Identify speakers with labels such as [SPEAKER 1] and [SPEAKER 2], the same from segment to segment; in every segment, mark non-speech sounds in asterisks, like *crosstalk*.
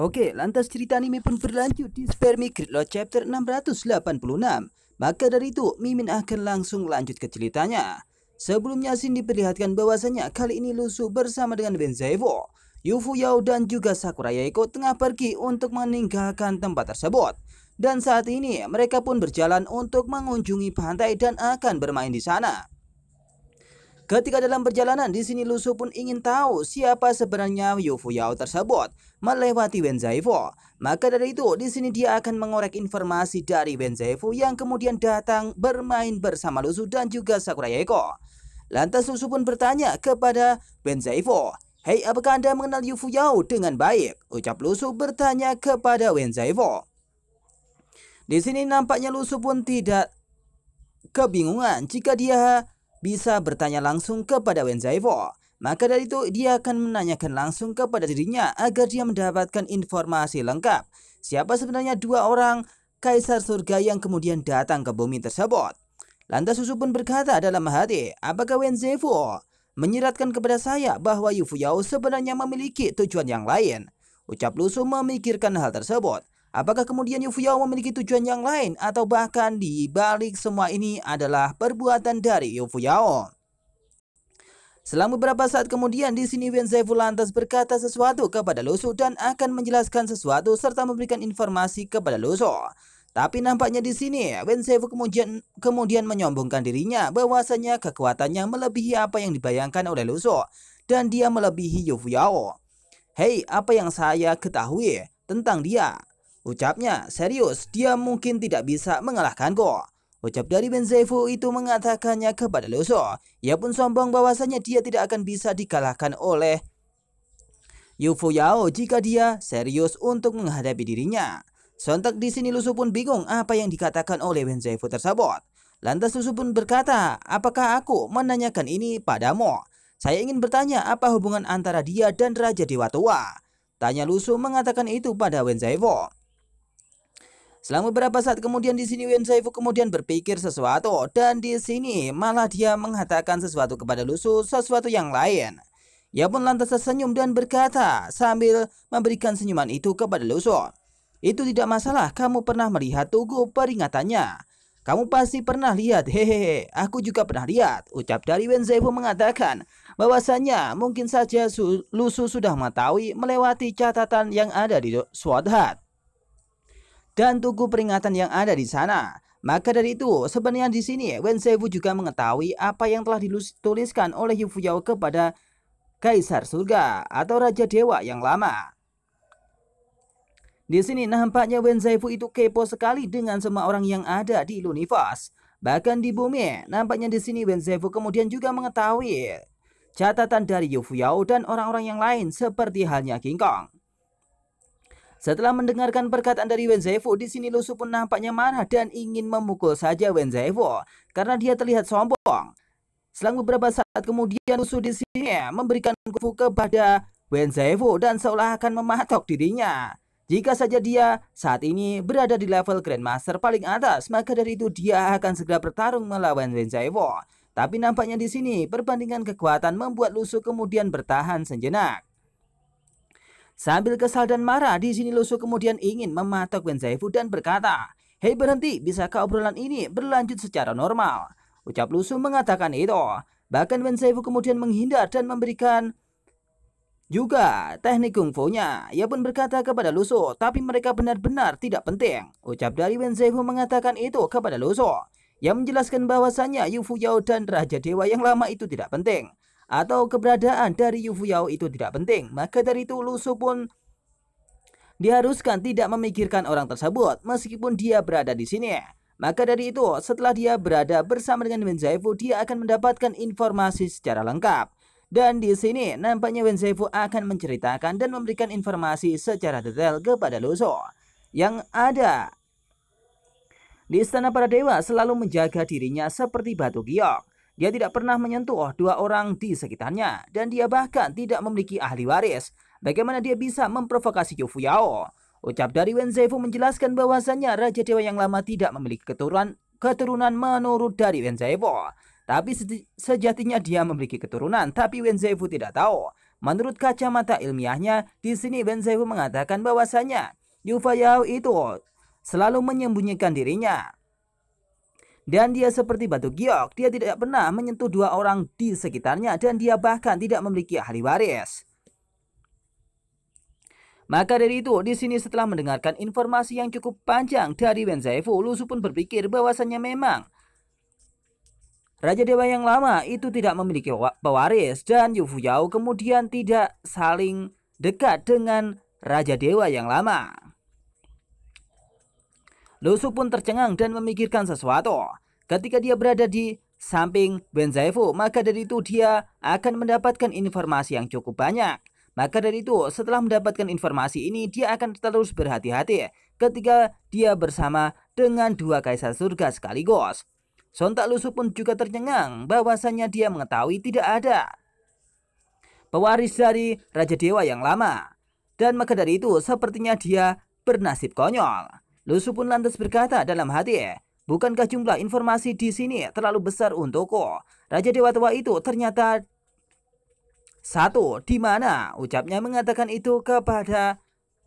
[SPEAKER 1] Oke, lantas cerita anime pun berlanjut di Spermi Great chapter 686. Maka dari itu, Mimin akan langsung lanjut ke ceritanya. Sebelumnya Shin diperlihatkan bahwasanya kali ini Lusu bersama dengan Benzaivo, Yufu Yao dan juga Sakura Yaiko tengah pergi untuk meninggalkan tempat tersebut. Dan saat ini mereka pun berjalan untuk mengunjungi pantai dan akan bermain di sana. Ketika dalam perjalanan di sini Lusu pun ingin tahu siapa sebenarnya Yufu Yao tersebut melewati Wenzaifo. Maka dari itu, di sini dia akan mengorek informasi dari Wenzaifo yang kemudian datang bermain bersama Lusu dan juga Sakura Yeko. Lantas Lusu pun bertanya kepada Wenzaifo, Hei, apakah Anda mengenal Yufu Fuyao dengan baik? Ucap Lusu bertanya kepada Wen Di sini nampaknya Lusu pun tidak kebingungan jika dia bisa bertanya langsung kepada Wen maka dari itu dia akan menanyakan langsung kepada dirinya agar dia mendapatkan informasi lengkap. Siapa sebenarnya dua orang kaisar surga yang kemudian datang ke bumi tersebut? Lantas Susu pun berkata dalam hati, apakah Wen Zefu menyiratkan kepada saya bahwa Yufuyao sebenarnya memiliki tujuan yang lain? Ucap Lusu memikirkan hal tersebut. Apakah kemudian Yufuyao memiliki tujuan yang lain atau bahkan di balik semua ini adalah perbuatan dari Yufuyao? Selang beberapa saat kemudian di sini Wen lantas berkata sesuatu kepada Lusu dan akan menjelaskan sesuatu serta memberikan informasi kepada Lusu. Tapi nampaknya di sini Wen kemudian kemudian menyombongkan dirinya bahwasanya kekuatannya melebihi apa yang dibayangkan oleh Lusu dan dia melebihi Yu Yao. Hei, apa yang saya ketahui tentang dia? Ucapnya, serius, dia mungkin tidak bisa mengalahkanku. Ucap dari Ben Zaifu itu mengatakannya kepada Luso. Ia pun sombong bahwasanya dia tidak akan bisa dikalahkan oleh Yufu Yao jika dia serius untuk menghadapi dirinya. Sontak di sini Luso pun bingung apa yang dikatakan oleh Ben Zaifu tersebut. Lantas Luso pun berkata, apakah aku menanyakan ini padamu? Saya ingin bertanya apa hubungan antara dia dan Raja Dewa Tua. Tanya Luso mengatakan itu pada Ben Zaifu. Selama beberapa saat kemudian di sini Wen Saifu kemudian berpikir sesuatu dan di sini malah dia mengatakan sesuatu kepada Lusu, sesuatu yang lain. Ia pun lantas tersenyum dan berkata sambil memberikan senyuman itu kepada Lusu. Itu tidak masalah, kamu pernah melihat tugu peringatannya. Kamu pasti pernah lihat, *laughs* hehehe, aku juga pernah lihat. Ucap dari Wen Zaifu mengatakan bahwasannya mungkin saja Lusu sudah mengetahui melewati catatan yang ada di Swadhat dan tugu peringatan yang ada di sana. Maka dari itu, sebenarnya di sini Wen Sewu juga mengetahui apa yang telah dituliskan oleh Yu Fuyao kepada Kaisar Surga atau Raja Dewa yang lama. Di sini nampaknya Wen Zaifu itu kepo sekali dengan semua orang yang ada di Lunivas, Bahkan di bumi, nampaknya di sini Wen Zaifu kemudian juga mengetahui catatan dari Yu Fuyao dan orang-orang yang lain seperti halnya King Kong. Setelah mendengarkan perkataan dari Zhaifu, di sini Lusu pun nampaknya marah dan ingin memukul saja Zhaifu karena dia terlihat sombong. Selang beberapa saat kemudian Lusu di sini ya, memberikan kufu kepada Zhaifu dan seolah akan mematok dirinya. Jika saja dia saat ini berada di level Grandmaster paling atas, maka dari itu dia akan segera bertarung melawan Zhaifu. Tapi nampaknya di sini perbandingan kekuatan membuat Lusu kemudian bertahan sejenak. Sambil kesal dan marah, di sini Lusu kemudian ingin mematok Wen Zaifu dan berkata, Hei berhenti, bisakah obrolan ini berlanjut secara normal? Ucap Lusu mengatakan itu. Bahkan Wen Zaifu kemudian menghindar dan memberikan juga teknik kungfunya. Ia pun berkata kepada Luso, tapi mereka benar-benar tidak penting. Ucap dari Wen Zaifu mengatakan itu kepada Luso. Yang menjelaskan bahwasannya Yufu Yao dan Raja Dewa yang lama itu tidak penting atau keberadaan dari Yao itu tidak penting. Maka dari itu Lusu pun diharuskan tidak memikirkan orang tersebut meskipun dia berada di sini. Maka dari itu, setelah dia berada bersama dengan Wen Zaifu, dia akan mendapatkan informasi secara lengkap. Dan di sini nampaknya Wen Zaifu akan menceritakan dan memberikan informasi secara detail kepada Luso yang ada. Di istana para dewa selalu menjaga dirinya seperti batu giok. Dia tidak pernah menyentuh oh, dua orang di sekitarnya dan dia bahkan tidak memiliki ahli waris. Bagaimana dia bisa memprovokasi Yu Fuyao? Ucap dari Wen Zifu menjelaskan bahwasannya Raja Dewa yang lama tidak memiliki keturunan keturunan menurut dari Wen Zifu. Tapi sejatinya dia memiliki keturunan, tapi Wen Zifu tidak tahu. Menurut kacamata ilmiahnya, di sini Wen Zifu mengatakan bahwasannya Yu Fuyao itu selalu menyembunyikan dirinya. Dan dia seperti batu giok, dia tidak pernah menyentuh dua orang di sekitarnya dan dia bahkan tidak memiliki ahli waris. Maka dari itu, di sini setelah mendengarkan informasi yang cukup panjang dari Zaifu, Lusu pun berpikir bahwasannya memang Raja Dewa yang lama itu tidak memiliki pewaris dan Yu Fuyao kemudian tidak saling dekat dengan Raja Dewa yang lama. Lusu pun tercengang dan memikirkan sesuatu. Ketika dia berada di samping Benzaifu, maka dari itu dia akan mendapatkan informasi yang cukup banyak. Maka dari itu, setelah mendapatkan informasi ini, dia akan terus berhati-hati ketika dia bersama dengan dua kaisar surga sekaligus. Sontak lusuh pun juga tercengang bahwasannya dia mengetahui tidak ada pewaris dari Raja Dewa yang lama. Dan maka dari itu, sepertinya dia bernasib konyol. Lusuh pun lantas berkata dalam hati, Bukankah jumlah informasi di sini terlalu besar untukku? Raja Dewa Tua itu ternyata satu di mana ucapnya mengatakan itu kepada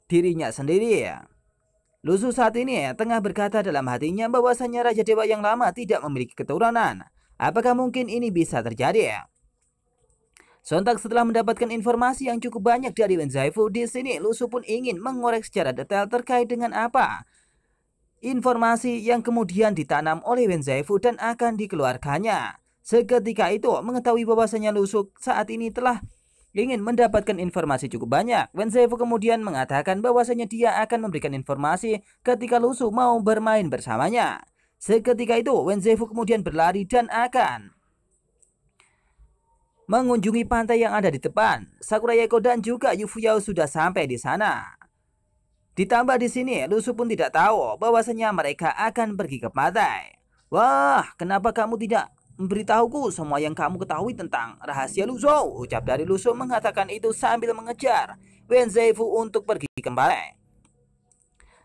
[SPEAKER 1] dirinya sendiri. Lusu saat ini tengah berkata dalam hatinya bahwasanya Raja Dewa yang lama tidak memiliki keturunan. Apakah mungkin ini bisa terjadi? Sontak setelah mendapatkan informasi yang cukup banyak dari Wen Zaifu, di sini Lusu pun ingin mengorek secara detail terkait dengan apa Informasi yang kemudian ditanam oleh Wen Zaifu dan akan dikeluarkannya. Seketika itu mengetahui bahwasanya Lusuk saat ini telah ingin mendapatkan informasi cukup banyak. Wen Zaifu kemudian mengatakan bahwasanya dia akan memberikan informasi ketika Lusuk mau bermain bersamanya. Seketika itu Wen Zaifu kemudian berlari dan akan mengunjungi pantai yang ada di depan. Sakura Yeko dan juga Yufuyao sudah sampai di sana. Ditambah di sini, Lusu pun tidak tahu bahwasanya mereka akan pergi ke pantai. Wah, kenapa kamu tidak memberitahuku semua yang kamu ketahui tentang rahasia Lusu? Ucap dari Lusu mengatakan itu sambil mengejar Wen Zeifu untuk pergi ke pantai.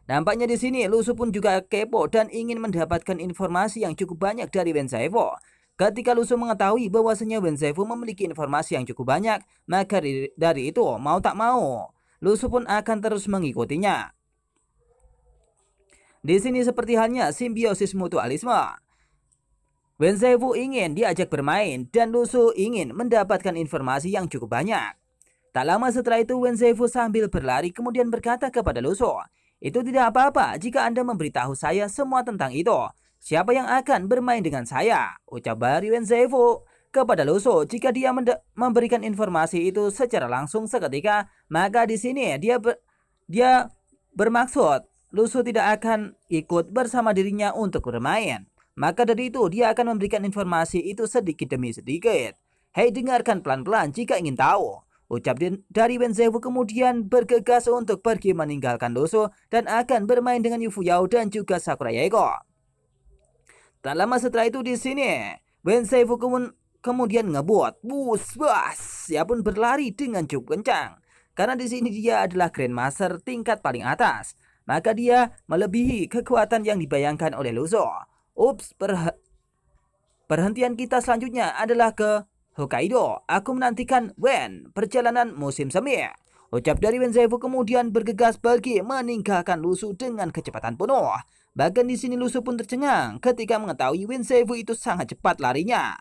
[SPEAKER 1] Nampaknya di sini Lusu pun juga kepo dan ingin mendapatkan informasi yang cukup banyak dari Wen Zeifu. Ketika Lusu mengetahui bahwasanya Wen Zeifu memiliki informasi yang cukup banyak, maka dari itu mau tak mau lusuh pun akan terus mengikutinya. Di sini seperti halnya simbiosis mutualisme. Zhaifu ingin diajak bermain dan Lusu ingin mendapatkan informasi yang cukup banyak. Tak lama setelah itu Zhaifu sambil berlari kemudian berkata kepada Lusu, "Itu tidak apa-apa jika Anda memberitahu saya semua tentang itu. Siapa yang akan bermain dengan saya?" ucap Bari Zhaifu kepada Luso jika dia memberikan informasi itu secara langsung seketika, maka di sini dia ber dia bermaksud Luso tidak akan ikut bersama dirinya untuk bermain. Maka dari itu dia akan memberikan informasi itu sedikit demi sedikit. Hei dengarkan pelan-pelan jika ingin tahu. Ucap dari Wenzewu kemudian bergegas untuk pergi meninggalkan Luso dan akan bermain dengan Yufu Yao dan juga Sakura Yeiko Tak lama setelah itu di sini, Wenzewu Kemudian ngebuat bus, bus ia ya pun berlari dengan cukup kencang. Karena di sini dia adalah Grandmaster tingkat paling atas, maka dia melebihi kekuatan yang dibayangkan oleh Luzo. Ups, perh perhentian kita selanjutnya adalah ke Hokkaido. Aku menantikan Wen, perjalanan musim semi. Ucap dari Wen Zaifu kemudian bergegas pergi meninggalkan Luzo dengan kecepatan penuh. Bahkan di sini Lusu pun tercengang ketika mengetahui Wenzevo itu sangat cepat larinya.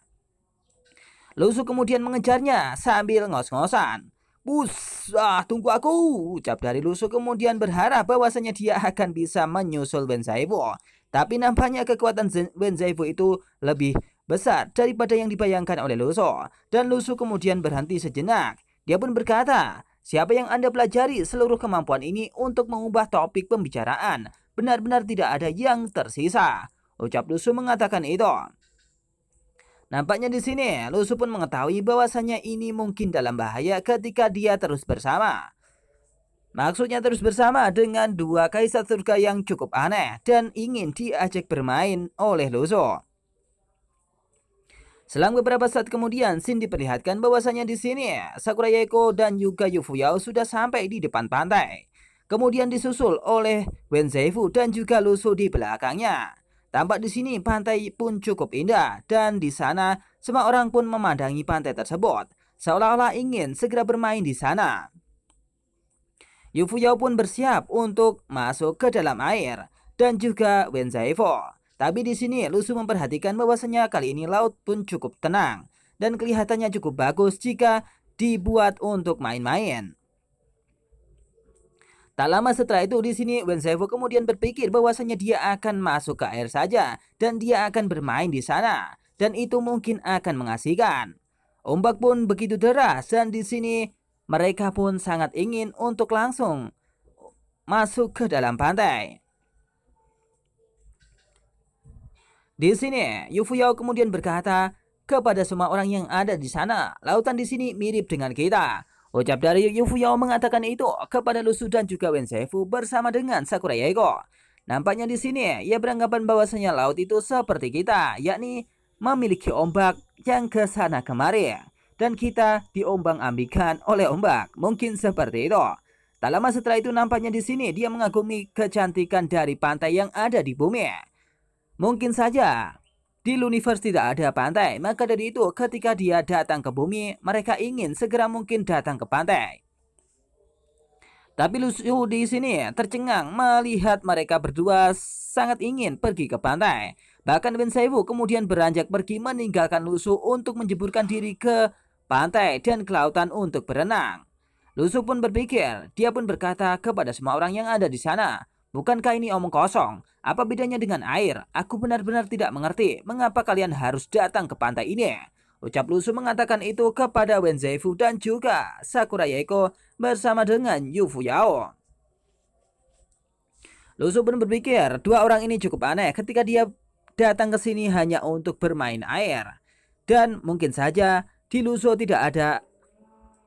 [SPEAKER 1] Lusu kemudian mengejarnya sambil ngos-ngosan. Bus, ah, tunggu aku, ucap dari Lusu kemudian berharap bahwasanya dia akan bisa menyusul Benzaibo. Tapi nampaknya kekuatan Benzaibo itu lebih besar daripada yang dibayangkan oleh Lusu. Dan Lusu kemudian berhenti sejenak. Dia pun berkata, siapa yang Anda pelajari seluruh kemampuan ini untuk mengubah topik pembicaraan? Benar-benar tidak ada yang tersisa. Ucap Lusu mengatakan itu. Nampaknya di sini, Lusu pun mengetahui bahwasannya ini mungkin dalam bahaya ketika dia terus bersama. Maksudnya terus bersama dengan dua kaisar surga yang cukup aneh dan ingin diajak bermain oleh Lusu. Selang beberapa saat kemudian, Shin diperlihatkan bahwasannya di sini Sakura Yeko dan juga Yufuyao sudah sampai di depan pantai. Kemudian disusul oleh Wen Zaifu dan juga Lusu di belakangnya. Tampak di sini pantai pun cukup indah dan di sana semua orang pun memandangi pantai tersebut seolah-olah ingin segera bermain di sana. Yufuyao pun bersiap untuk masuk ke dalam air dan juga Wen Zaifo. Tapi di sini Lusu memperhatikan bahwasanya kali ini laut pun cukup tenang dan kelihatannya cukup bagus jika dibuat untuk main-main. Tak lama setelah itu di sini Wensevo kemudian berpikir bahwasanya dia akan masuk ke air saja dan dia akan bermain di sana dan itu mungkin akan mengasihkan. Ombak pun begitu deras dan di sini mereka pun sangat ingin untuk langsung masuk ke dalam pantai. Di sini, Yufuyao kemudian berkata kepada semua orang yang ada di sana, lautan di sini mirip dengan kita. Ucap dari Yu Yao mengatakan itu kepada Lusu dan juga Wensefu bersama dengan Sakura Yego. Nampaknya di sini ia beranggapan bahwasanya laut itu seperti kita, yakni memiliki ombak yang ke sana kemari dan kita diombang ambikan oleh ombak. Mungkin seperti itu. Tak lama setelah itu nampaknya di sini dia mengagumi kecantikan dari pantai yang ada di bumi. Mungkin saja di universe tidak ada pantai, maka dari itu ketika dia datang ke bumi, mereka ingin segera mungkin datang ke pantai. Tapi Lucio di sini tercengang melihat mereka berdua sangat ingin pergi ke pantai. Bahkan Ben Saibu kemudian beranjak pergi meninggalkan Lusu untuk menjeburkan diri ke pantai dan kelautan untuk berenang. Lusu pun berpikir, dia pun berkata kepada semua orang yang ada di sana, Bukankah ini omong kosong? Apa bedanya dengan air? Aku benar-benar tidak mengerti mengapa kalian harus datang ke pantai ini. Ucap Lusu mengatakan itu kepada Wen Fu dan juga Sakura Yeko bersama dengan Yu Fu Yao. Lusu pun berpikir dua orang ini cukup aneh ketika dia datang ke sini hanya untuk bermain air. Dan mungkin saja di Lusu tidak ada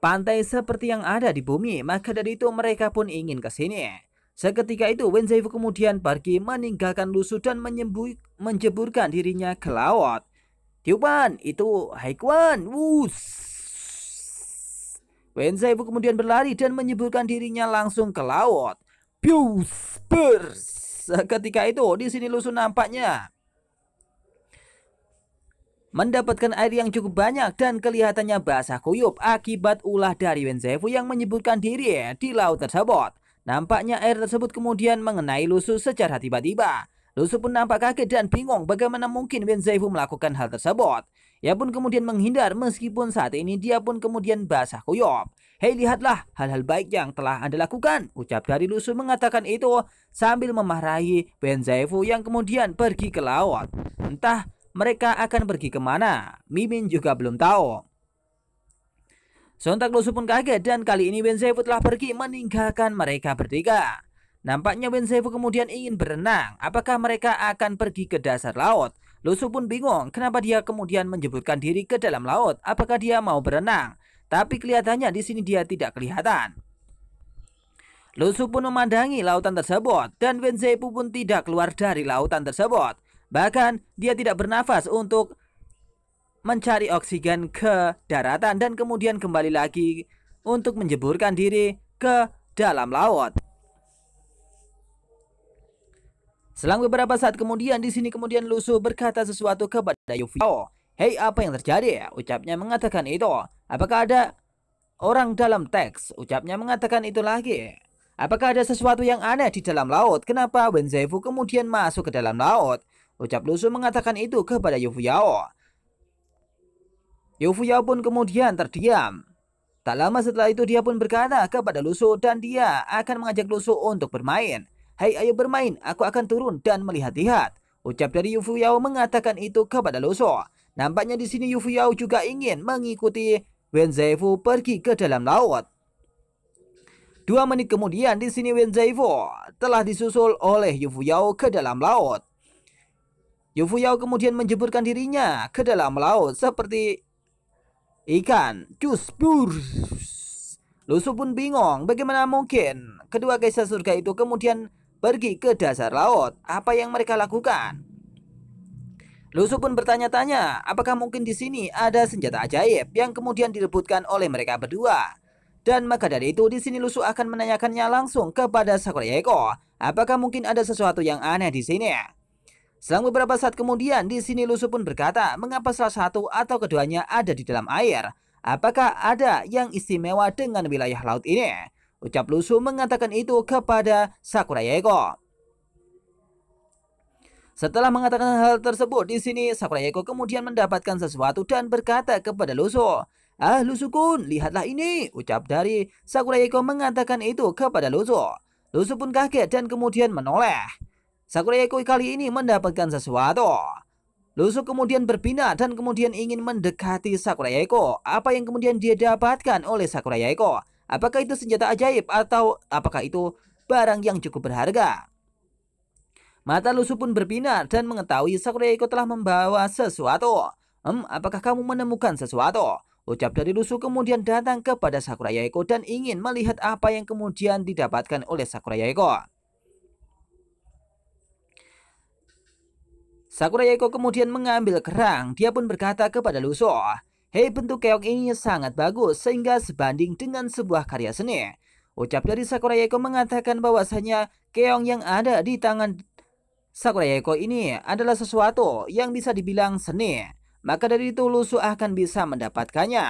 [SPEAKER 1] pantai seperti yang ada di bumi, maka dari itu mereka pun ingin ke sini. Seketika itu Wenzaifu kemudian pergi meninggalkan Lusu dan menjeburkan dirinya ke laut. Tiupan itu Haikuan. Wuss. Wenzaifu kemudian berlari dan menyeburkan dirinya langsung ke laut. Pius, bers. Seketika itu di sini Lusu nampaknya mendapatkan air yang cukup banyak dan kelihatannya basah kuyup akibat ulah dari Wenzefu yang menyebutkan diri di laut tersebut. Nampaknya air tersebut kemudian mengenai Lusu secara tiba-tiba. Lusu pun nampak kaget dan bingung bagaimana mungkin Ben Zaifu melakukan hal tersebut. Ia pun kemudian menghindar meskipun saat ini dia pun kemudian basah kuyup. Hei lihatlah hal-hal baik yang telah anda lakukan. Ucap dari Lusu mengatakan itu sambil memarahi Ben Zaifu yang kemudian pergi ke laut. Entah mereka akan pergi kemana. Mimin juga belum tahu. Sontak Lusu pun kaget dan kali ini Benzevo telah pergi meninggalkan mereka bertiga. Nampaknya Benzevo kemudian ingin berenang. Apakah mereka akan pergi ke dasar laut? Lusu pun bingung kenapa dia kemudian menyebutkan diri ke dalam laut. Apakah dia mau berenang? Tapi kelihatannya di sini dia tidak kelihatan. Lusu pun memandangi lautan tersebut dan Benzevo pun tidak keluar dari lautan tersebut. Bahkan dia tidak bernafas untuk mencari oksigen ke daratan dan kemudian kembali lagi untuk menjeburkan diri ke dalam laut. Selang beberapa saat kemudian di sini kemudian Lusu berkata sesuatu kepada Yufio. Oh, hei apa yang terjadi? Ucapnya mengatakan itu. Apakah ada orang dalam teks? Ucapnya mengatakan itu lagi. Apakah ada sesuatu yang aneh di dalam laut? Kenapa Wenzaifu kemudian masuk ke dalam laut? Ucap Lusu mengatakan itu kepada Yufuyao. Oh, Yufuyao pun kemudian terdiam. Tak lama setelah itu dia pun berkata kepada Lusu dan dia akan mengajak Lusu untuk bermain. Hai ayo bermain, aku akan turun dan melihat-lihat. Ucap dari Yufuyao mengatakan itu kepada Lusu. Nampaknya di sini Yufuyao juga ingin mengikuti Wen Zaifu pergi ke dalam laut. Dua menit kemudian di sini Wen Zaifu telah disusul oleh Yufuyao ke dalam laut. Yufuyao kemudian menjeburkan dirinya ke dalam laut seperti Ikan, cus, pur. Lusuh pun bingung bagaimana mungkin kedua kaisar surga itu kemudian pergi ke dasar laut. Apa yang mereka lakukan? Lusuh pun bertanya-tanya, apakah mungkin di sini ada senjata ajaib yang kemudian direbutkan oleh mereka berdua? Dan maka dari itu di sini Lusuh akan menanyakannya langsung kepada Eko. Apakah mungkin ada sesuatu yang aneh di sini? Selang beberapa saat kemudian, di sini Lusu pun berkata mengapa salah satu atau keduanya ada di dalam air. Apakah ada yang istimewa dengan wilayah laut ini? Ucap Lusu mengatakan itu kepada Yeko. Setelah mengatakan hal tersebut di sini, Yeko kemudian mendapatkan sesuatu dan berkata kepada Lusu, Ah Lusu-kun, lihatlah ini, ucap dari Yeko mengatakan itu kepada Lusu. Lusu pun kaget dan kemudian menoleh. Sakura Yekoi kali ini mendapatkan sesuatu. Lusu kemudian berpindah dan kemudian ingin mendekati Sakura Yaiko. Apa yang kemudian dia dapatkan oleh Sakura Yaiko? Apakah itu senjata ajaib atau apakah itu barang yang cukup berharga? Mata Lusu pun berpindah dan mengetahui Sakura Yaiko telah membawa sesuatu. Hmm, apakah kamu menemukan sesuatu? Ucap dari Lusu kemudian datang kepada Sakura Yaiko dan ingin melihat apa yang kemudian didapatkan oleh Sakura Yaiko. Sakura Yaiko kemudian mengambil kerang. Dia pun berkata kepada Luso, Hei bentuk keok ini sangat bagus sehingga sebanding dengan sebuah karya seni. Ucap dari Sakura Yaiko mengatakan bahwasanya keong yang ada di tangan Sakura Yaiko ini adalah sesuatu yang bisa dibilang seni. Maka dari itu Luso akan bisa mendapatkannya.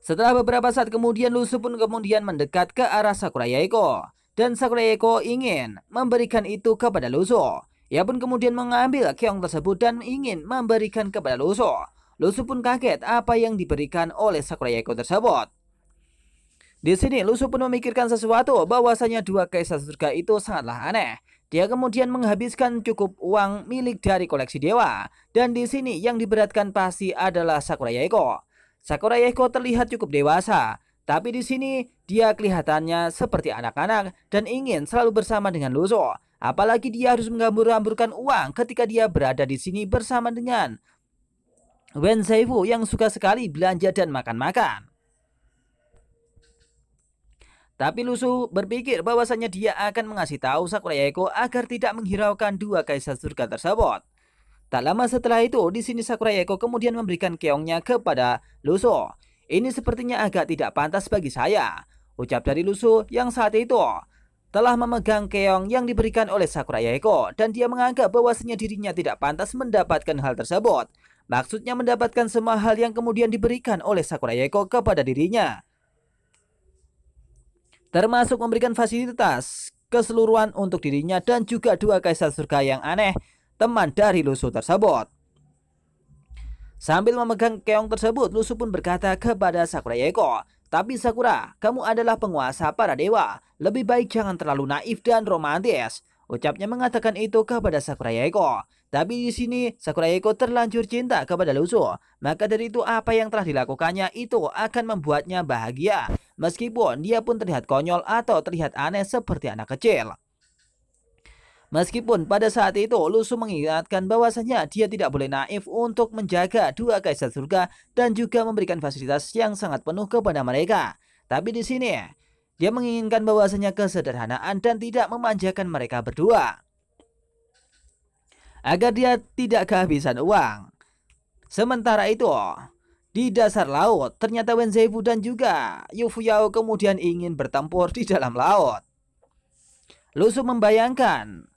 [SPEAKER 1] Setelah beberapa saat kemudian Luso pun kemudian mendekat ke arah Sakura Yaiko dan Eko ingin memberikan itu kepada Luso. Ia pun kemudian mengambil keong tersebut dan ingin memberikan kepada Luso. Luso pun kaget apa yang diberikan oleh Eko tersebut. Di sini Luso pun memikirkan sesuatu bahwasanya dua kaisar surga itu sangatlah aneh. Dia kemudian menghabiskan cukup uang milik dari koleksi dewa dan di sini yang diberatkan pasti adalah Sakura Eko. Sakura Eko terlihat cukup dewasa tapi di sini dia kelihatannya seperti anak-anak dan ingin selalu bersama dengan Luzo. Apalagi dia harus menggambur-gamburkan uang ketika dia berada di sini bersama dengan Wen Seifu yang suka sekali belanja dan makan-makan. Tapi Lusu berpikir bahwasanya dia akan mengasih tahu Yaiko agar tidak menghiraukan dua kaisar surga tersebut. Tak lama setelah itu, di sini Sakura Yaiko kemudian memberikan keongnya kepada Lusu. Ini sepertinya agak tidak pantas bagi saya, ucap dari Lusu yang saat itu telah memegang keong yang diberikan oleh Sakura Yaeko dan dia menganggap bahwasanya dirinya tidak pantas mendapatkan hal tersebut. Maksudnya mendapatkan semua hal yang kemudian diberikan oleh Sakura Yaeko kepada dirinya. Termasuk memberikan fasilitas keseluruhan untuk dirinya dan juga dua kaisar surga yang aneh, teman dari Lusu tersebut. Sambil memegang keong tersebut, Lusu pun berkata kepada Sakura Yeko, tapi Sakura, kamu adalah penguasa para dewa. Lebih baik jangan terlalu naif dan romantis. Ucapnya mengatakan itu kepada Sakura Yeko. Tapi di sini, Sakura Yeko terlanjur cinta kepada Lusu. Maka dari itu apa yang telah dilakukannya itu akan membuatnya bahagia. Meskipun dia pun terlihat konyol atau terlihat aneh seperti anak kecil. Meskipun pada saat itu Lusu mengingatkan bahwasanya dia tidak boleh naif untuk menjaga dua kaisar surga dan juga memberikan fasilitas yang sangat penuh kepada mereka. Tapi di sini dia menginginkan bahwasanya kesederhanaan dan tidak memanjakan mereka berdua. Agar dia tidak kehabisan uang. Sementara itu, di dasar laut, ternyata Wen Wenzeifu dan juga Yufuyao kemudian ingin bertempur di dalam laut. Lusu membayangkan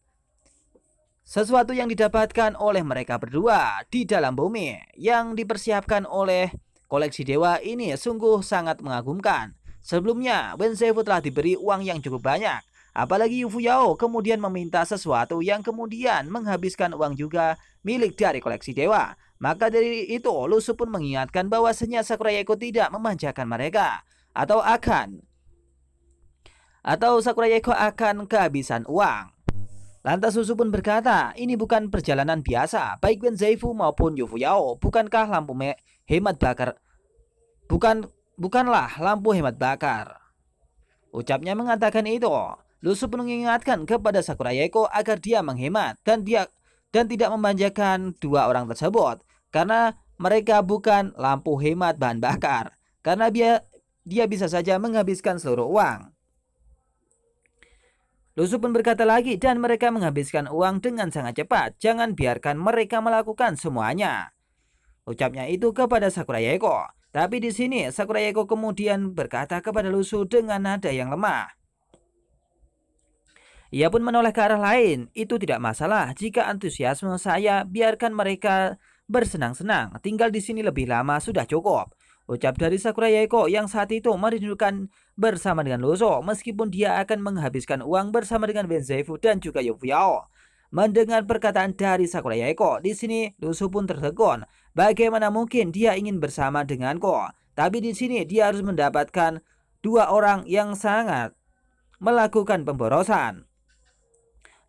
[SPEAKER 1] sesuatu yang didapatkan oleh mereka berdua di dalam bumi yang dipersiapkan oleh koleksi dewa ini sungguh sangat mengagumkan. Sebelumnya, Wensefu telah diberi uang yang cukup banyak. Apalagi Yufu Yao kemudian meminta sesuatu yang kemudian menghabiskan uang juga milik dari koleksi dewa. Maka dari itu, Lusu pun mengingatkan bahwa bahwasanya Sakurayako tidak memanjakan mereka atau akan atau Sakurayako akan kehabisan uang. Lantas Susu pun berkata, ini bukan perjalanan biasa, baik wen Zaifu maupun Yufu Yao, bukankah lampu hemat bakar? Bukan, bukanlah lampu hemat bakar. Ucapnya mengatakan itu. Lusu pun mengingatkan kepada Sakura Yeko agar dia menghemat dan dia dan tidak memanjakan dua orang tersebut karena mereka bukan lampu hemat bahan bakar karena dia dia bisa saja menghabiskan seluruh uang. Lusu pun berkata lagi dan mereka menghabiskan uang dengan sangat cepat. Jangan biarkan mereka melakukan semuanya. Ucapnya itu kepada Yeko. Tapi di sini Yeko kemudian berkata kepada Lusu dengan nada yang lemah. Ia pun menoleh ke arah lain. Itu tidak masalah jika antusiasme saya biarkan mereka bersenang-senang. Tinggal di sini lebih lama sudah cukup. Ucap dari Sakura Yaiko yang saat itu merindukan bersama dengan Luso meskipun dia akan menghabiskan uang bersama dengan Benzaifu dan juga Yofuyao. Mendengar perkataan dari Sakura Yaiko, di sini Luso pun tertegun. Bagaimana mungkin dia ingin bersama denganku? Tapi di sini dia harus mendapatkan dua orang yang sangat melakukan pemborosan.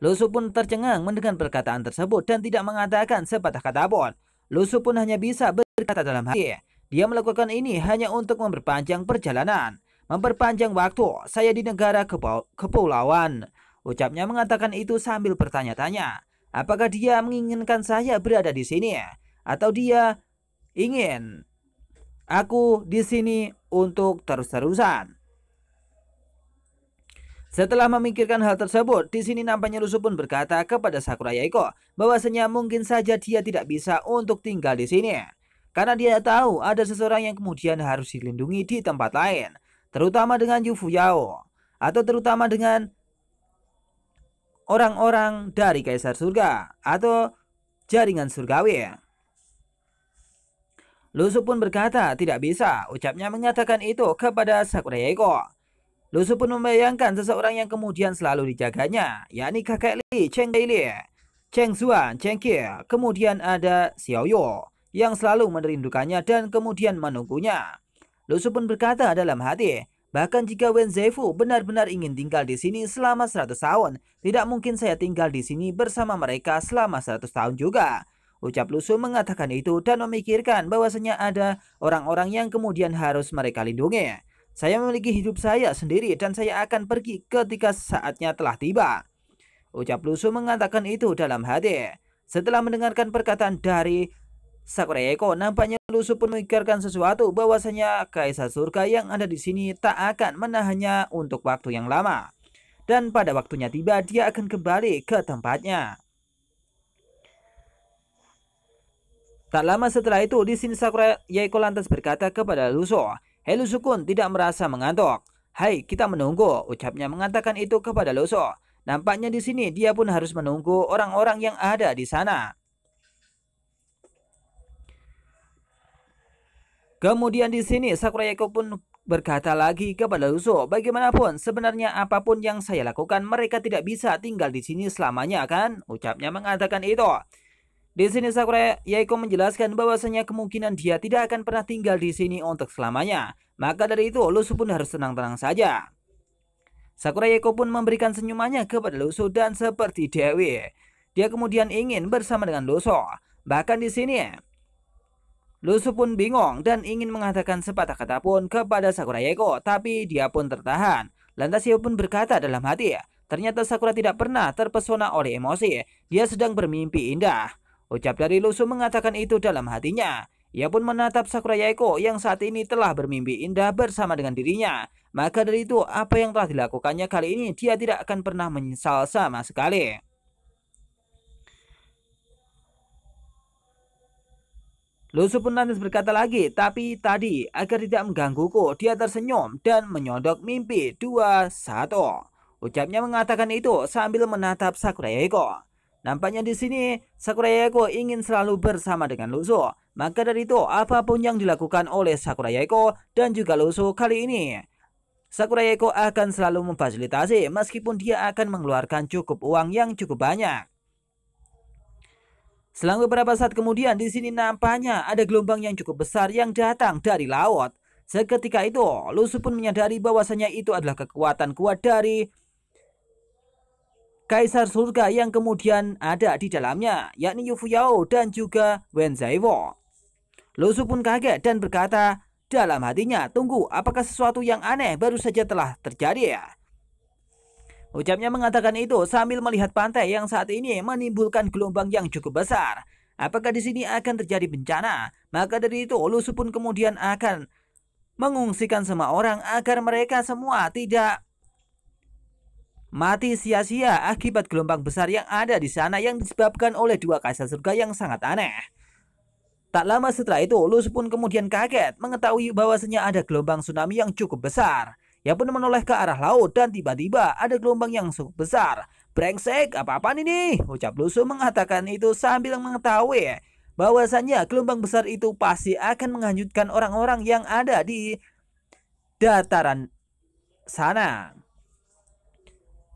[SPEAKER 1] Lusu pun tercengang mendengar perkataan tersebut dan tidak mengatakan sepatah kata pun. Lusu pun hanya bisa berkata dalam hati, dia melakukan ini hanya untuk memperpanjang perjalanan, memperpanjang waktu saya di negara kepulauan. Ucapnya mengatakan itu sambil bertanya-tanya, apakah dia menginginkan saya berada di sini atau dia ingin aku di sini untuk terus-terusan. Setelah memikirkan hal tersebut, di sini nampaknya Rusu pun berkata kepada Sakura Yaiko bahwasanya mungkin saja dia tidak bisa untuk tinggal di sini. Karena dia tahu ada seseorang yang kemudian harus dilindungi di tempat lain, terutama dengan Yu Yao atau terutama dengan orang-orang dari kaisar surga atau jaringan surgawi. Lusu pun berkata tidak bisa, ucapnya mengatakan itu kepada Sakurayeko. Lusu pun membayangkan seseorang yang kemudian selalu dijaganya, yakni kakek Li, Cheng Li, Cheng Zuan, Cheng Ke, kemudian ada Xiao Yu yang selalu merindukannya dan kemudian menunggunya. Lusu pun berkata dalam hati, bahkan jika Wen Zefu benar-benar ingin tinggal di sini selama 100 tahun, tidak mungkin saya tinggal di sini bersama mereka selama 100 tahun juga. Ucap Lusu mengatakan itu dan memikirkan bahwasanya ada orang-orang yang kemudian harus mereka lindungi. Saya memiliki hidup saya sendiri dan saya akan pergi ketika saatnya telah tiba. Ucap Lusu mengatakan itu dalam hati. Setelah mendengarkan perkataan dari Sakura Eko nampaknya lusuh pun mengikarkan sesuatu bahwasanya kaisar surga yang ada di sini tak akan menahannya untuk waktu yang lama. Dan pada waktunya tiba dia akan kembali ke tempatnya. Tak lama setelah itu di sini Sakura Yaiko lantas berkata kepada Luso, Hei Lusukun tidak merasa mengantuk. Hai kita menunggu, ucapnya mengatakan itu kepada Luso. Nampaknya di sini dia pun harus menunggu orang-orang yang ada di sana. Kemudian di sini Sakurayako pun berkata lagi kepada Luso, bagaimanapun sebenarnya apapun yang saya lakukan mereka tidak bisa tinggal di sini selamanya kan? Ucapnya mengatakan itu. Di sini Sakura Yaiko menjelaskan bahwasanya kemungkinan dia tidak akan pernah tinggal di sini untuk selamanya. Maka dari itu, Luso pun harus tenang-tenang saja. Sakura Yaiko pun memberikan senyumannya kepada Luso dan seperti Dewi. Dia kemudian ingin bersama dengan Luso. Bahkan di sini, Lusu pun bingung dan ingin mengatakan sepatah kata pun kepada Sakura Yeko, tapi dia pun tertahan. Lantas ia pun berkata dalam hati, ternyata Sakura tidak pernah terpesona oleh emosi, dia sedang bermimpi indah. Ucap dari Lusu mengatakan itu dalam hatinya. Ia pun menatap Sakura Yaiko yang saat ini telah bermimpi indah bersama dengan dirinya. Maka dari itu, apa yang telah dilakukannya kali ini dia tidak akan pernah menyesal sama sekali. Lusu pun lantas berkata lagi, tapi tadi agar tidak menggangguku, dia tersenyum dan menyodok mimpi dua satu. Ucapnya mengatakan itu sambil menatap Yako. Nampaknya di sini Yako ingin selalu bersama dengan Lusu. Maka dari itu, apapun yang dilakukan oleh Yako dan juga Lusu kali ini, Yako akan selalu memfasilitasi meskipun dia akan mengeluarkan cukup uang yang cukup banyak. Selang beberapa saat kemudian di sini nampaknya ada gelombang yang cukup besar yang datang dari laut. Seketika itu, Lusu pun menyadari bahwasanya itu adalah kekuatan kuat dari Kaisar Surga yang kemudian ada di dalamnya, yakni Yu Fuyao dan juga Wen Zaiwo. Lusu pun kaget dan berkata, dalam hatinya, tunggu apakah sesuatu yang aneh baru saja telah terjadi ya? Ucapnya mengatakan itu sambil melihat pantai yang saat ini menimbulkan gelombang yang cukup besar. Apakah di sini akan terjadi bencana? Maka dari itu Lusu pun kemudian akan mengungsikan semua orang agar mereka semua tidak mati sia-sia akibat gelombang besar yang ada di sana yang disebabkan oleh dua kaisar surga yang sangat aneh. Tak lama setelah itu, Lusu pun kemudian kaget mengetahui bahwasanya ada gelombang tsunami yang cukup besar. Ia pun menoleh ke arah laut dan tiba-tiba ada gelombang yang sunggup besar. Brengsek, apa-apaan ini? Ucap Lusu mengatakan itu sambil mengetahui bahwasannya gelombang besar itu pasti akan menghanyutkan orang-orang yang ada di dataran sana.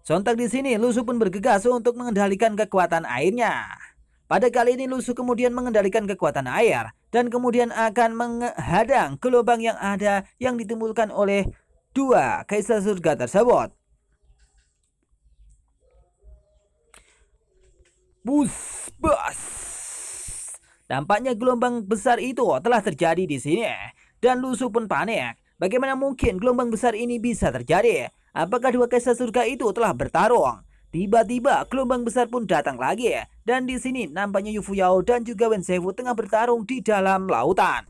[SPEAKER 1] Sontak di sini, Lusu pun bergegas untuk mengendalikan kekuatan airnya. Pada kali ini Lusu kemudian mengendalikan kekuatan air dan kemudian akan menghadang gelombang yang ada yang ditimbulkan oleh dua kaisar surga tersebut. Bus, bus. Tampaknya gelombang besar itu telah terjadi di sini. Dan Lusu pun panik. Bagaimana mungkin gelombang besar ini bisa terjadi? Apakah dua kaisar surga itu telah bertarung? Tiba-tiba gelombang besar pun datang lagi. Dan di sini nampaknya Yufu Yao dan juga Wen tengah bertarung di dalam lautan.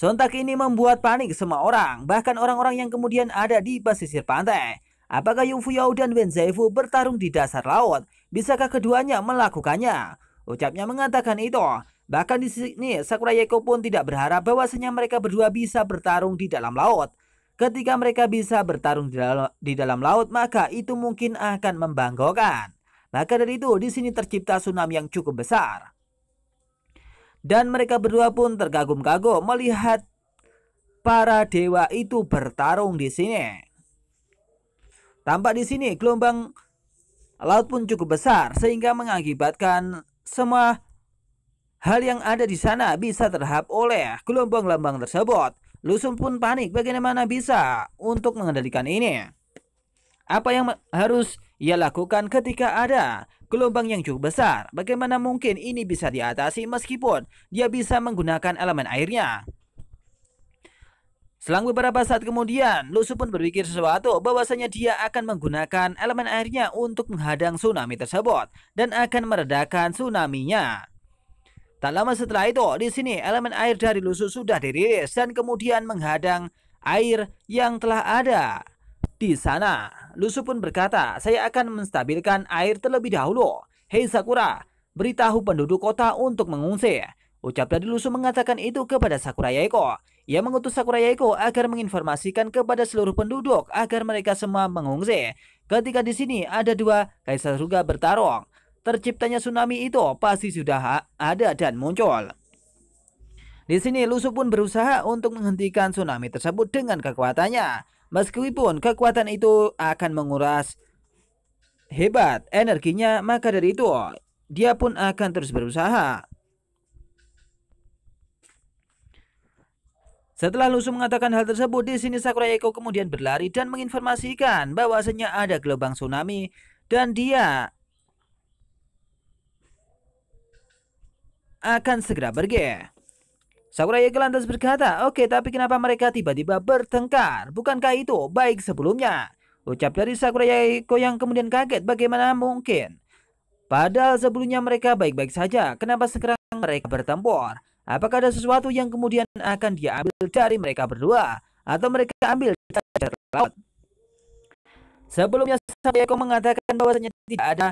[SPEAKER 1] Sontak ini membuat panik semua orang, bahkan orang-orang yang kemudian ada di pesisir pantai. Apakah Yu Fuyao dan Wen Zaifu bertarung di dasar laut? Bisakah keduanya melakukannya? Ucapnya mengatakan itu. Bahkan di sini Sakura Yeko pun tidak berharap bahwasanya mereka berdua bisa bertarung di dalam laut. Ketika mereka bisa bertarung di dalam, di dalam laut, maka itu mungkin akan membanggakan. Maka dari itu, di sini tercipta tsunami yang cukup besar. Dan mereka berdua pun tergagum kagum melihat para dewa itu bertarung di sini. Tampak di sini gelombang laut pun cukup besar sehingga mengakibatkan semua hal yang ada di sana bisa terhap oleh gelombang gelombang tersebut. Lusum pun panik bagaimana bisa untuk mengendalikan ini. Apa yang harus ia lakukan ketika ada gelombang yang cukup besar. Bagaimana mungkin ini bisa diatasi meskipun dia bisa menggunakan elemen airnya? Selang beberapa saat kemudian, Lusu pun berpikir sesuatu bahwasanya dia akan menggunakan elemen airnya untuk menghadang tsunami tersebut dan akan meredakan tsunaminya. Tak lama setelah itu, di sini elemen air dari Lusu sudah dirilis dan kemudian menghadang air yang telah ada di sana. Lusu pun berkata, saya akan menstabilkan air terlebih dahulu. Hei Sakura, beritahu penduduk kota untuk mengungsi. Ucap dari Lusu mengatakan itu kepada Sakura Yaiko. Ia mengutus Sakura Yaiko agar menginformasikan kepada seluruh penduduk agar mereka semua mengungsi. Ketika di sini ada dua kaisar Ruga bertarung. Terciptanya tsunami itu pasti sudah ada dan muncul. Di sini Lusu pun berusaha untuk menghentikan tsunami tersebut dengan kekuatannya. Meskipun kekuatan itu akan menguras hebat energinya, maka dari itu dia pun akan terus berusaha. Setelah Lusu mengatakan hal tersebut, di sini Sakura Eko kemudian berlari dan menginformasikan bahwasanya ada gelombang tsunami dan dia akan segera pergi. Sakurai lantas berkata, oke okay, tapi kenapa mereka tiba-tiba bertengkar? Bukankah itu baik sebelumnya? Ucap dari Sakurai yang kemudian kaget bagaimana mungkin? Padahal sebelumnya mereka baik-baik saja, kenapa sekarang mereka bertempur? Apakah ada sesuatu yang kemudian akan dia ambil dari mereka berdua? Atau mereka ambil dari laut? Sebelumnya Sabayako mengatakan bahwasanya tidak ada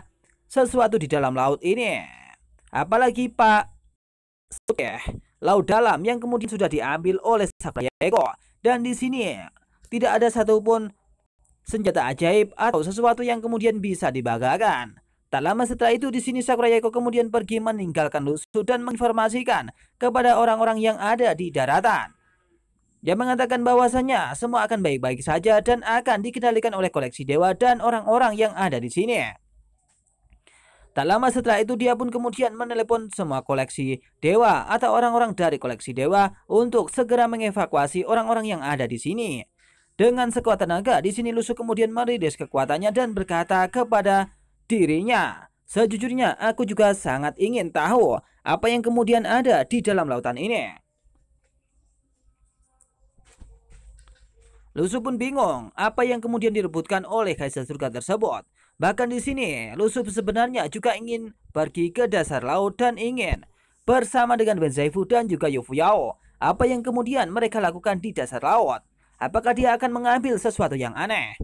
[SPEAKER 1] sesuatu di dalam laut ini. Apalagi Pak Okay laut dalam yang kemudian sudah diambil oleh Samurai Eko. Dan di sini tidak ada satupun senjata ajaib atau sesuatu yang kemudian bisa dibagakan. Tak lama setelah itu di sini Sakurai kemudian pergi meninggalkan Lusu dan menginformasikan kepada orang-orang yang ada di daratan. Dia mengatakan bahwasanya semua akan baik-baik saja dan akan dikendalikan oleh koleksi dewa dan orang-orang yang ada di sini. Tak lama setelah itu dia pun kemudian menelepon semua koleksi dewa atau orang-orang dari koleksi dewa untuk segera mengevakuasi orang-orang yang ada di sini. Dengan sekuat tenaga, di sini Lusu kemudian merilis kekuatannya dan berkata kepada dirinya, Sejujurnya, aku juga sangat ingin tahu apa yang kemudian ada di dalam lautan ini. Lusu pun bingung apa yang kemudian direbutkan oleh Kaisar Surga tersebut. Bahkan di sini, Lusuf sebenarnya juga ingin pergi ke dasar laut dan ingin bersama dengan Ben Zaifu dan juga Yao. Apa yang kemudian mereka lakukan di dasar laut? Apakah dia akan mengambil sesuatu yang aneh?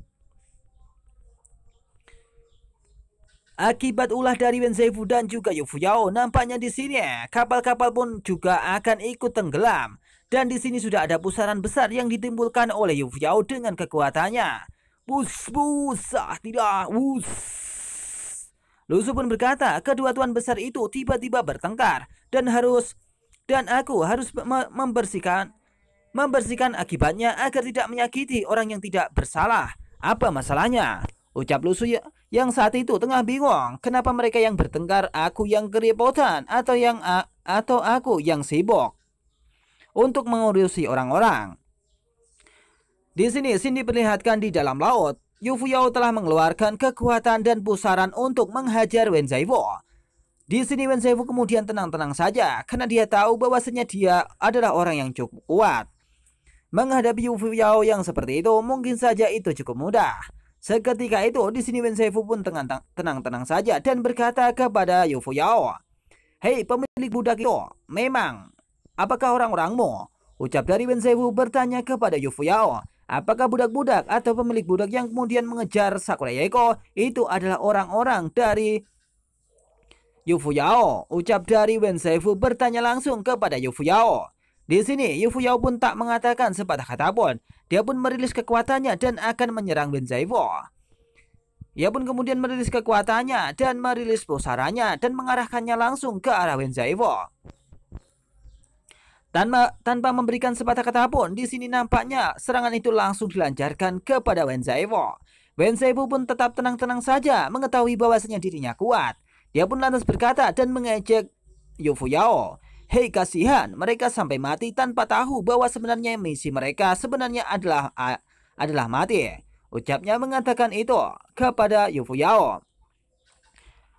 [SPEAKER 1] Akibat ulah dari Zaifu dan juga Yao, nampaknya di sini kapal-kapal pun juga akan ikut tenggelam. Dan di sini sudah ada pusaran besar yang ditimbulkan oleh Yao dengan kekuatannya. Bus, busah, tidak, bus. Lusu pun berkata, kedua tuan besar itu tiba-tiba bertengkar dan harus dan aku harus membersihkan membersihkan akibatnya agar tidak menyakiti orang yang tidak bersalah. Apa masalahnya? Ucap Lusu ya, yang saat itu tengah bingung, kenapa mereka yang bertengkar aku yang kerepotan atau yang atau aku yang sibuk untuk mengurusi orang-orang. Di sini Sin diperlihatkan di dalam laut. Yu Fuyao telah mengeluarkan kekuatan dan pusaran untuk menghajar Wen Di sini Wen kemudian tenang-tenang saja karena dia tahu bahwasanya dia adalah orang yang cukup kuat. Menghadapi Yu Fuyao yang seperti itu mungkin saja itu cukup mudah. Seketika itu di sini Wen pun tenang-tenang saja dan berkata kepada Yu Fuyao, "Hei pemilik budak itu, memang apakah orang-orangmu?" Ucap dari Wen bertanya kepada Yu Fuyao. Apakah budak-budak atau pemilik budak yang kemudian mengejar Sakura Yaiko itu adalah orang-orang dari Yufu Yao? Ucap dari Saifu bertanya langsung kepada Yufu Yao. Di sini, Yufu Yao pun tak mengatakan sepatah kata pun. Dia pun merilis kekuatannya dan akan menyerang Saifu. Ia pun kemudian merilis kekuatannya dan merilis pusaranya dan mengarahkannya langsung ke arah Saifu. Tanpa, tanpa memberikan sepatah kata pun, di sini nampaknya serangan itu langsung dilancarkan kepada Wen Wenzaibo pun tetap tenang-tenang saja mengetahui bahwasanya dirinya kuat. Dia pun lantas berkata dan mengejek Yufuyao, Hei kasihan, mereka sampai mati tanpa tahu bahwa sebenarnya misi mereka sebenarnya adalah adalah mati. Ucapnya mengatakan itu kepada Yufuyao.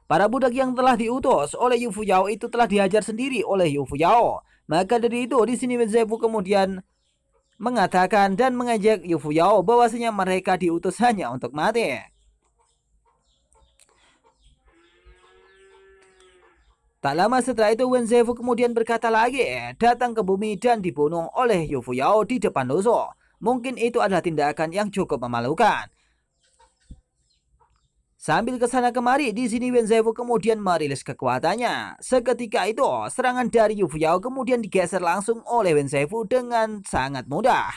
[SPEAKER 1] Para budak yang telah diutus oleh Yufuyao itu telah diajar sendiri oleh Yufuyao. Maka dari itu di sini Zebu kemudian mengatakan dan mengajak Yufuyao bahwasanya mereka diutus hanya untuk mati. Tak lama setelah itu Zefu kemudian berkata lagi datang ke bumi dan dibunuh oleh Yufuyao di depan Luzo. Mungkin itu adalah tindakan yang cukup memalukan. Sambil kesana kemari, di sini Wenzevo kemudian merilis kekuatannya. Seketika itu, serangan dari Yu Fuyao kemudian digeser langsung oleh Wenzevo dengan sangat mudah.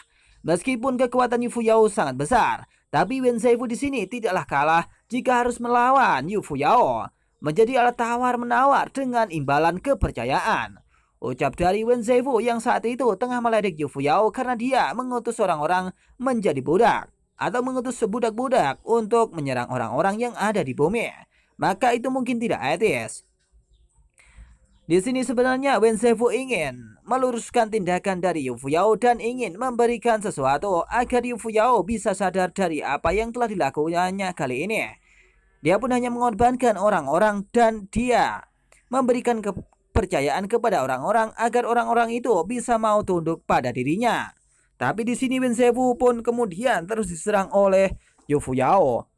[SPEAKER 1] Meskipun kekuatan Yu Fuyao sangat besar, tapi Wenzevo di sini tidaklah kalah jika harus melawan Yu Fuyao. Menjadi alat tawar-menawar dengan imbalan kepercayaan. Ucap dari Wen Zaifu yang saat itu tengah meledek Yu Fuyao karena dia mengutus orang-orang menjadi budak atau mengutus sebudak-budak untuk menyerang orang-orang yang ada di bumi maka itu mungkin tidak etis. Di sini sebenarnya Wen Wensefu ingin meluruskan tindakan dari Yu Yao dan ingin memberikan sesuatu agar Yu Yao bisa sadar dari apa yang telah dilakukannya kali ini. Dia pun hanya mengorbankan orang-orang dan dia memberikan kepercayaan kepada orang-orang agar orang-orang itu bisa mau tunduk pada dirinya. Tapi di sini Wensefu pun kemudian terus diserang oleh Yufuyao.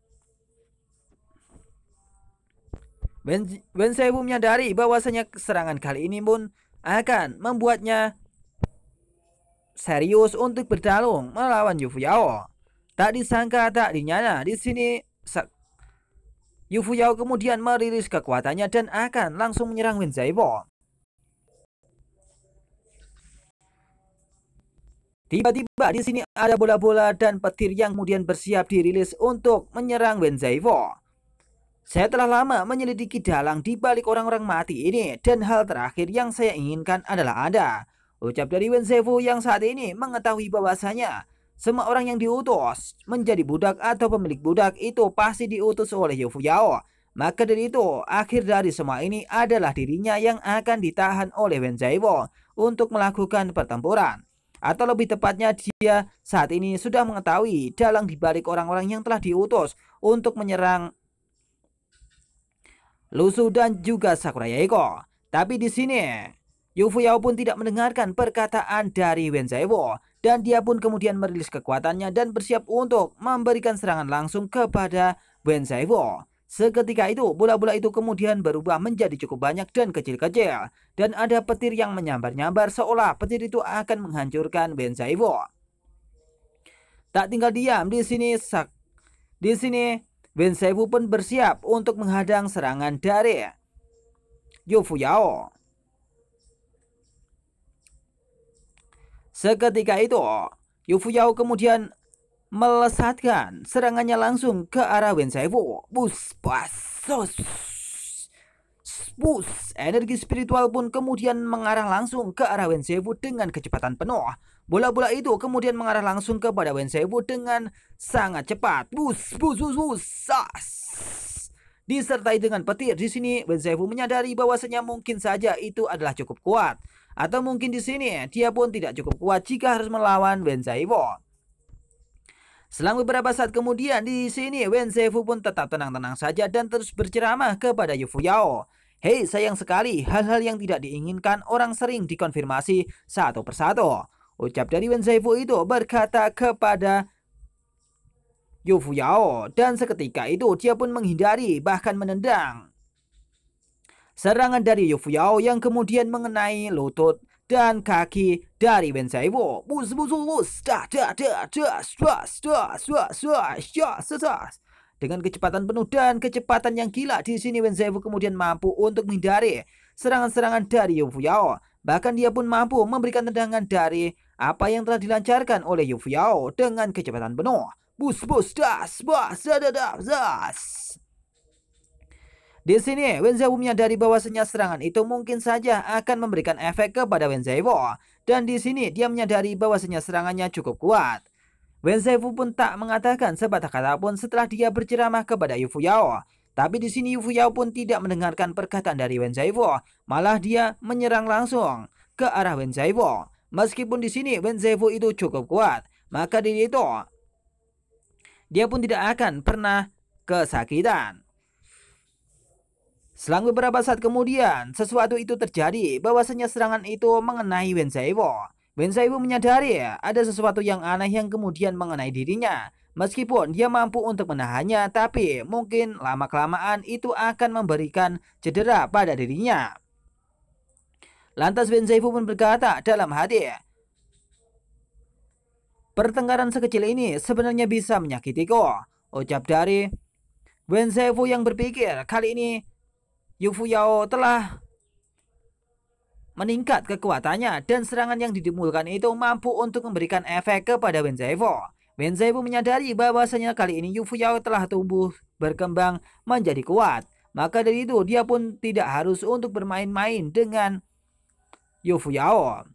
[SPEAKER 1] Wensefu menyadari bahwasanya serangan kali ini pun akan membuatnya serius untuk bertarung melawan Yufuyao. Tak disangka tak dinyana di sini Yufuyao kemudian merilis kekuatannya dan akan langsung menyerang Wenzevo. Tiba-tiba di sini ada bola-bola dan petir yang kemudian bersiap dirilis untuk menyerang Wen Wenzaivo. Saya telah lama menyelidiki dalang di balik orang-orang mati ini dan hal terakhir yang saya inginkan adalah ada. Ucap dari Wen Wenzaivo yang saat ini mengetahui bahwasanya semua orang yang diutus menjadi budak atau pemilik budak itu pasti diutus oleh Yao. Maka dari itu, akhir dari semua ini adalah dirinya yang akan ditahan oleh Wen Zaiwo untuk melakukan pertempuran. Atau lebih tepatnya dia saat ini sudah mengetahui dalang dibalik orang-orang yang telah diutus untuk menyerang Lusu dan juga Sakura Yaiko. Tapi di sini Yufu Yao pun tidak mendengarkan perkataan dari Wenzaiwo dan dia pun kemudian merilis kekuatannya dan bersiap untuk memberikan serangan langsung kepada Wenzaiwo. Seketika itu, bola-bola itu kemudian berubah menjadi cukup banyak dan kecil-kecil. Dan ada petir yang menyambar-nyambar seolah petir itu akan menghancurkan Benzaivo. Tak tinggal diam di sini sak di sini Benzaivo pun bersiap untuk menghadang serangan dari Yufu Yao. Seketika itu, Yufu Yao kemudian melesatkan serangannya langsung ke arah Wen Saifu. Bus, pasos. Bus, energi spiritual pun kemudian mengarah langsung ke arah Wen dengan kecepatan penuh. Bola-bola itu kemudian mengarah langsung kepada Wen dengan sangat cepat. Bus, bus, bus, bus, sas. Disertai dengan petir di sini, Wen menyadari bahwasanya mungkin saja itu adalah cukup kuat. Atau mungkin di sini dia pun tidak cukup kuat jika harus melawan Wen Selang beberapa saat kemudian di sini Wen Zefu pun tetap tenang-tenang saja dan terus berceramah kepada Yu Fuyao. Hei sayang sekali hal-hal yang tidak diinginkan orang sering dikonfirmasi satu persatu. Ucap dari Wen Zefu itu berkata kepada Yu Fuyao dan seketika itu dia pun menghindari bahkan menendang. Serangan dari Yu Fuyao yang kemudian mengenai lutut dan kaki dari Bensaibo. Bus bus bus da da da dah swa swa swa swa swa ya, swa dengan kecepatan penuh dan kecepatan yang gila di sini Bensaibo kemudian mampu untuk menghindari serangan-serangan dari Fuyao. Bahkan dia pun mampu memberikan tendangan dari apa yang telah dilancarkan oleh Fuyao dengan kecepatan penuh. Bus bus das bas da da das. Di sini, Wenzawu menyadari bahwasanya serangan itu mungkin saja akan memberikan efek kepada Wenzawo. Dan di sini, dia menyadari bahwa bahwasanya serangannya cukup kuat. Wenzawu pun tak mengatakan sebatah kata pun setelah dia berceramah kepada Yufu Yao. Tapi di sini Yufu Yao pun tidak mendengarkan perkataan dari Wenzawo. Malah dia menyerang langsung ke arah Wenzawo. Meskipun di sini Wenzawo itu cukup kuat. Maka di itu, dia pun tidak akan pernah kesakitan. Selang beberapa saat kemudian, sesuatu itu terjadi bahwasanya serangan itu mengenai Wen Wensaiwo menyadari ada sesuatu yang aneh yang kemudian mengenai dirinya. Meskipun dia mampu untuk menahannya, tapi mungkin lama-kelamaan itu akan memberikan cedera pada dirinya. Lantas Wensaiwo pun berkata dalam hati, Pertengkaran sekecil ini sebenarnya bisa menyakitiku. Ucap dari Wensaiwo yang berpikir kali ini Yao telah meningkat kekuatannya dan serangan yang didemulkan itu mampu untuk memberikan efek kepada Wen Wenzaivo menyadari bahwasanya kali ini Yao telah tumbuh berkembang menjadi kuat. Maka dari itu dia pun tidak harus untuk bermain-main dengan Yao.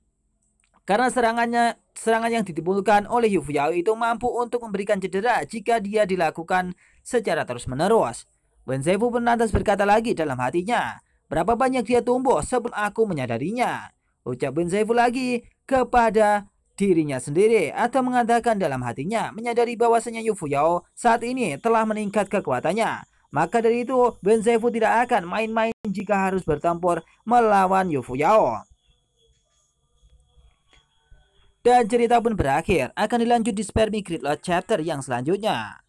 [SPEAKER 1] Karena serangannya serangan yang ditimbulkan oleh Yao itu mampu untuk memberikan cedera jika dia dilakukan secara terus-menerus. Wensevo pun lantas berkata lagi dalam hatinya, berapa banyak dia tumbuh sebelum aku menyadarinya. Ucap Wensevo lagi kepada dirinya sendiri atau mengatakan dalam hatinya menyadari bahwasanya Yao saat ini telah meningkat kekuatannya. Maka dari itu, Benzefu tidak akan main-main jika harus bertempur melawan Yao. Dan cerita pun berakhir, akan dilanjut di Spermigrid Lord chapter yang selanjutnya.